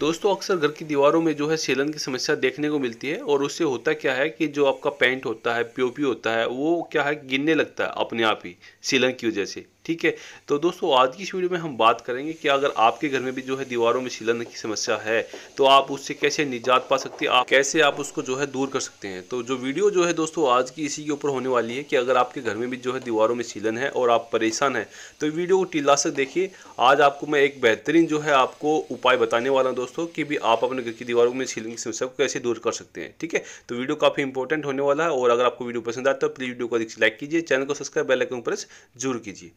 दोस्तों अक्सर घर की दीवारों में जो है सेलन की समस्या देखने को मिलती है और उससे होता क्या है कि जो आपका पेंट होता है पीओपी होता है वो क्या है गिरने लगता है अपने आप ही सेलन की वजह से ठीक है तो दोस्तों आज की इस वीडियो में हम बात करेंगे कि अगर आपके घर में भी जो है दीवारों में शीलन की समस्या है तो आप उससे कैसे निजात पा सकते हैं आप कैसे आप उसको जो है दूर कर सकते हैं तो जो वीडियो जो है दोस्तों आज की इसी के ऊपर होने वाली है कि अगर आपके घर में भी जो है दीवारों में शीलन है और आप परेशान हैं तो वीडियो को टीला से देखिए आज आपको मैं एक बेहतरीन जो है आपको उपाय बताने वाला हूँ दोस्तों कि भी आप अपने घर की दीवारों में शीलन की समस्या को कैसे दूर कर सकते हैं ठीक है तो वीडियो काफ़ी इंपॉर्टेंट होने वाला है और अगर आपको वीडियो पसंद आता है तो प्लीज़ वीडियो को लाइक कीजिए चैनल को सब्सक्राइब बेलाइकन प्रेस जरूर कीजिए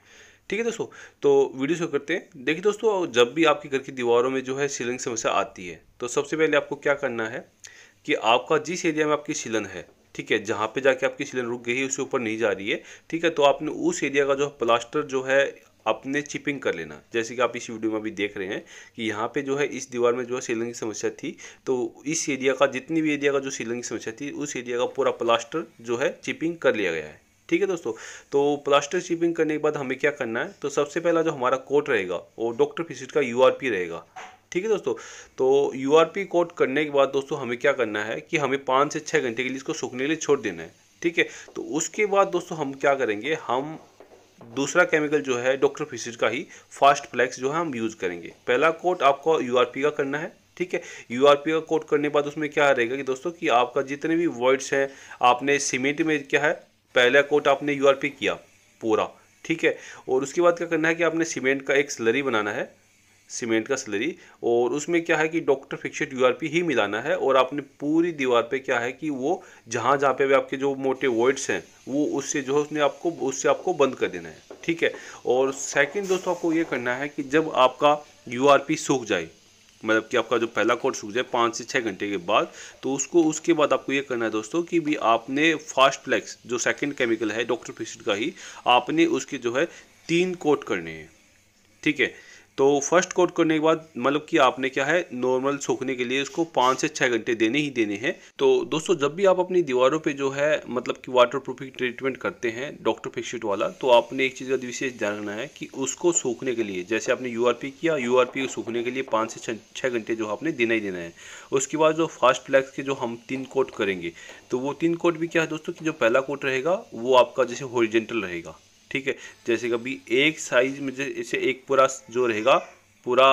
ठीक है दोस्तों तो वीडियो शो करते हैं देखिए दोस्तों जब भी आपके घर की दीवारों में जो है सीलिंग समस्या आती है तो सबसे पहले आपको क्या करना है कि आपका जिस एरिया में आपकी सीलन है ठीक है जहाँ पे जाके आपकी सीलन रुक गई है उसके ऊपर नहीं जा रही है ठीक है तो आपने उस एरिया का जो प्लास्टर जो है आपने चिपिंग कर लेना जैसे कि आप इस वीडियो में अभी देख रहे हैं कि यहाँ पे जो है इस दीवार में जो है सीलिंग की समस्या थी तो इस एरिया का जितनी भी एरिया का जो सीलिंग की समस्या थी उस एरिया का पूरा प्लास्टर जो है चिपिंग कर लिया गया है ठीक है दोस्तों तो प्लास्टर शिपिंग करने के बाद हमें क्या करना है तो सबसे पहला जो हमारा कोड रहेगा वो डॉक्टर फिजिट का यू रहेगा ठीक है दोस्तों तो यू कोड करने के बाद दोस्तों हमें क्या करना है कि हमें पाँच से छः घंटे के लिए इसको सूखने के लिए छोड़ देना है ठीक है तो उसके बाद दोस्तों हम क्या करेंगे हम दूसरा केमिकल जो है डॉक्टर फिसिड का ही फास्ट फ्लैक्स जो है हम यूज़ करेंगे पहला कोट आपको यू का करना है ठीक है यू का कोट करने के बाद उसमें क्या रहेगा कि दोस्तों कि आपका जितने भी वर्ड्स हैं आपने सीमेंट में क्या है पहला कोट आपने यू किया पूरा ठीक है और उसके बाद क्या करना है कि आपने सीमेंट का एक स्लरी बनाना है सीमेंट का स्लरी और उसमें क्या है कि डॉक्टर फिक्सेड यूआरपी ही मिलाना है और आपने पूरी दीवार पे क्या है कि वो जहाँ जहाँ पे भी आपके जो मोटे वर्ड्स हैं वो उससे जो है उसने आपको उससे आपको बंद कर देना है ठीक है और सेकंड दोस्तों आपको ये करना है कि जब आपका पी सूख जाए मतलब कि आपका जो पहला कोर्स सूख जाए पाँच से छः घंटे के बाद तो उसको उसके बाद आपको ये करना है दोस्तों कि भी आपने फास्ट फ्लैक्स जो सेकंड केमिकल है डॉक्टर फिशिट का ही आपने उसके जो है तीन कोट करने हैं ठीक है तो फर्स्ट कोट करने के बाद मतलब कि आपने क्या है नॉर्मल सूखने के लिए इसको पाँच से छः घंटे देने ही देने हैं तो दोस्तों जब भी आप अपनी दीवारों पे जो है मतलब कि वाटर प्रूफिंग ट्रीटमेंट करते हैं डॉक्टर फिक्सिट वाला तो आपने एक चीज़ का विशेष ध्यान रखना है कि उसको सूखने के लिए जैसे आपने यू किया यू को सूखने के लिए पाँच से छः घंटे जो आपने देना ही देना है उसके बाद जो फास्ट फ्लैक्स के जो हम तीन कोट करेंगे तो वो तीन कोट भी क्या है दोस्तों कि जो पहला कोट रहेगा वो आपका जैसे होरिजेंटल रहेगा ठीक है जैसे कभी एक साइज में जैसे एक पूरा जो रहेगा पूरा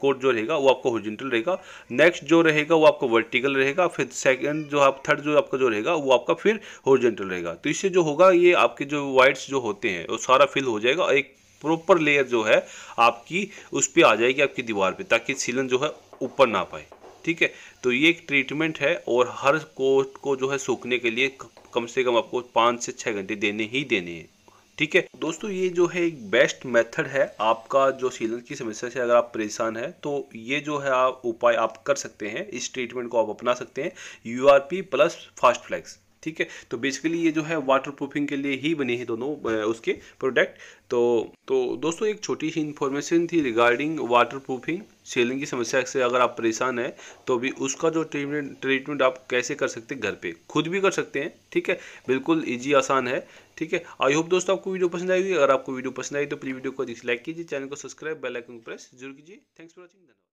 कोट जो रहेगा वो आपको हॉरिजॉन्टल रहेगा नेक्स्ट जो रहेगा वो आपको वर्टिकल रहेगा फिर सेकंड जो आप थर्ड जो आपका जो रहेगा वो आपका फिर हॉरिजॉन्टल रहेगा तो इससे जो होगा ये आपके जो वाइट्स जो होते हैं वो सारा फिल हो जाएगा एक प्रॉपर लेयर जो है आपकी उस पर आ जाएगी आपकी दीवार पर ताकि सीलन जो है ऊपर ना पाए ठीक है तो ये एक ट्रीटमेंट है और हर कोट को जो है सूखने के लिए कम से कम आपको पाँच से छः घंटे देने ही देने हैं ठीक है दोस्तों ये जो है एक बेस्ट मेथड है आपका जो सीजन की समस्या से अगर आप परेशान है तो ये जो है आप उपाय आप कर सकते हैं इस ट्रीटमेंट को आप अपना सकते हैं U R P plus fast flex ठीक है तो बेसिकली ये जो है वाटर प्रूफिंग के लिए ही बने हैं दोनों उसके प्रोडक्ट तो तो दोस्तों एक छोटी सी इन्फॉर्मेशन थी रिगार्डिंग वाटर प्रूफिंग सेलिंग की समस्या से अगर आप परेशान हैं तो भी उसका जो ट्रीटमेंट ट्रीटमेंट आप कैसे कर सकते हैं घर पे खुद भी कर सकते हैं ठीक है बिल्कुल इजी आसान है ठीक है आई होप दोस्तों आपको वीडियो पसंद आएगी अगर आपको वीडियो पसंद आई तो प्लीज वीडियो को लाइक कीजिए चैनल को सब्सक्राइब बेलाइकन प्रेस जरूर कीजिए थैंक्स फॉर वॉचिंग धन्यवाद